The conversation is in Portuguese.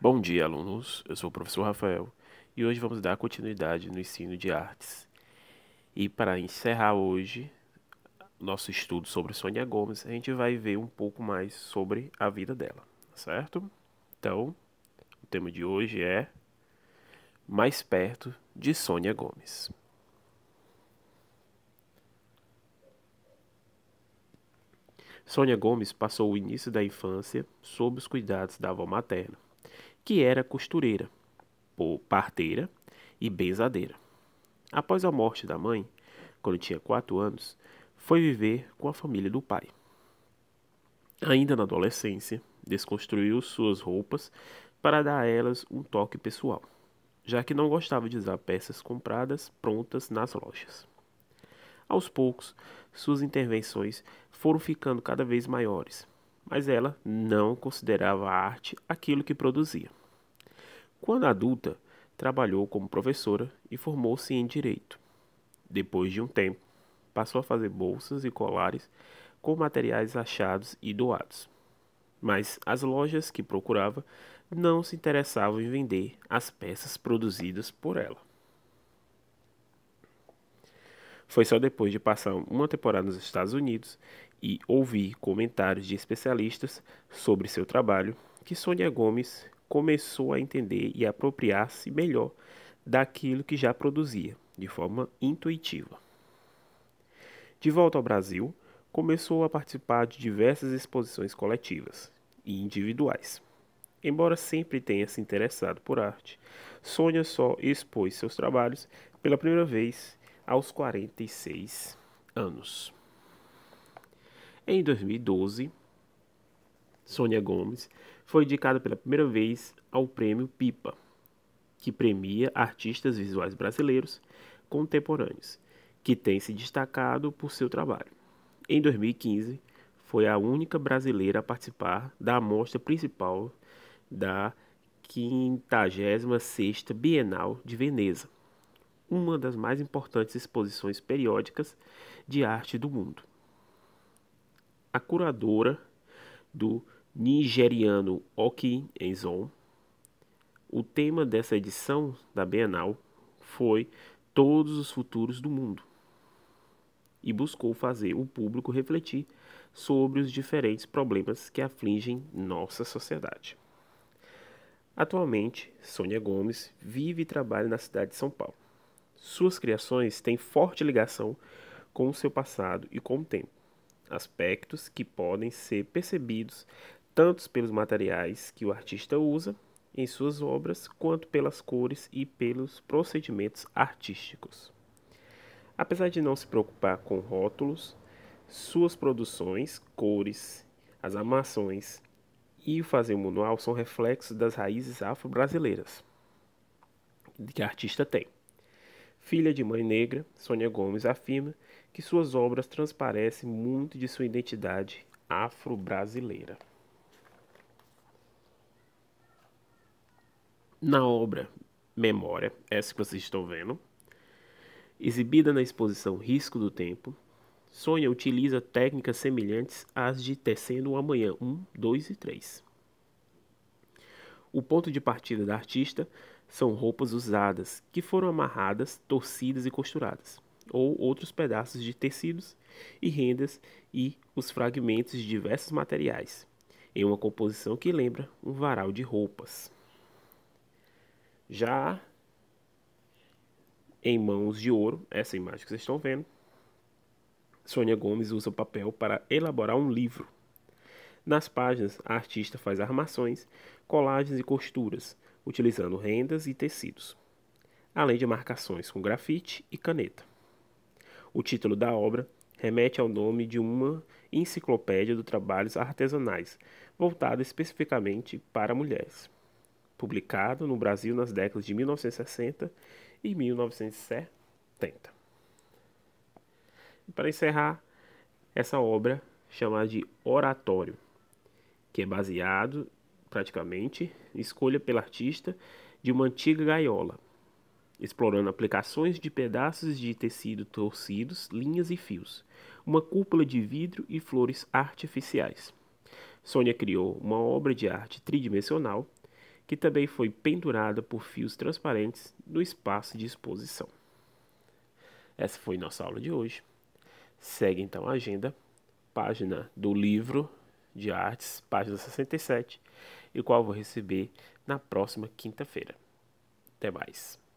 Bom dia, alunos. Eu sou o professor Rafael e hoje vamos dar continuidade no ensino de artes. E para encerrar hoje nosso estudo sobre Sônia Gomes, a gente vai ver um pouco mais sobre a vida dela, certo? Então, o tema de hoje é Mais perto de Sônia Gomes. Sônia Gomes passou o início da infância sob os cuidados da avó materna que era costureira, ou parteira e benzadeira. Após a morte da mãe, quando tinha quatro anos, foi viver com a família do pai. Ainda na adolescência, desconstruiu suas roupas para dar a elas um toque pessoal, já que não gostava de usar peças compradas prontas nas lojas. Aos poucos, suas intervenções foram ficando cada vez maiores mas ela não considerava a arte aquilo que produzia. Quando adulta, trabalhou como professora e formou-se em direito. Depois de um tempo, passou a fazer bolsas e colares com materiais achados e doados. Mas as lojas que procurava não se interessavam em vender as peças produzidas por ela. Foi só depois de passar uma temporada nos Estados Unidos e ouvir comentários de especialistas sobre seu trabalho, que Sônia Gomes começou a entender e apropriar-se melhor daquilo que já produzia, de forma intuitiva. De volta ao Brasil, começou a participar de diversas exposições coletivas e individuais. Embora sempre tenha se interessado por arte, Sônia só expôs seus trabalhos pela primeira vez aos 46 anos. Em 2012, Sônia Gomes foi indicada pela primeira vez ao Prêmio Pipa, que premia artistas visuais brasileiros contemporâneos, que tem se destacado por seu trabalho. Em 2015, foi a única brasileira a participar da amostra principal da 56ª Bienal de Veneza, uma das mais importantes exposições periódicas de arte do mundo a curadora do nigeriano Oki Enzon. O tema dessa edição da Bienal foi Todos os Futuros do Mundo e buscou fazer o público refletir sobre os diferentes problemas que afligem nossa sociedade. Atualmente, Sônia Gomes vive e trabalha na cidade de São Paulo. Suas criações têm forte ligação com o seu passado e com o tempo aspectos que podem ser percebidos tanto pelos materiais que o artista usa em suas obras, quanto pelas cores e pelos procedimentos artísticos. Apesar de não se preocupar com rótulos, suas produções, cores, as armações e o fazer manual são reflexos das raízes afro-brasileiras que a artista tem. Filha de mãe negra, Sônia Gomes afirma que suas obras transparecem muito de sua identidade afro-brasileira. Na obra Memória, essa que vocês estão vendo, exibida na exposição Risco do Tempo, Sônia utiliza técnicas semelhantes às de Tecendo o Amanhã 1, 2 e 3. O ponto de partida da artista são roupas usadas que foram amarradas, torcidas e costuradas, ou outros pedaços de tecidos e rendas e os fragmentos de diversos materiais, em uma composição que lembra um varal de roupas. Já em mãos de ouro, essa imagem que vocês estão vendo, Sônia Gomes usa o papel para elaborar um livro. Nas páginas, a artista faz armações, colagens e costuras, utilizando rendas e tecidos, além de marcações com grafite e caneta. O título da obra remete ao nome de uma enciclopédia de trabalhos artesanais, voltada especificamente para mulheres, publicado no Brasil nas décadas de 1960 e 1970. E para encerrar, essa obra chamada de Oratório, que é baseado praticamente, escolha pelo artista de uma antiga gaiola, explorando aplicações de pedaços de tecido torcidos, linhas e fios, uma cúpula de vidro e flores artificiais. Sônia criou uma obra de arte tridimensional que também foi pendurada por fios transparentes no espaço de exposição. Essa foi nossa aula de hoje. Segue então a agenda, página do livro de Artes, página 67, e qual vou receber na próxima quinta-feira. Até mais.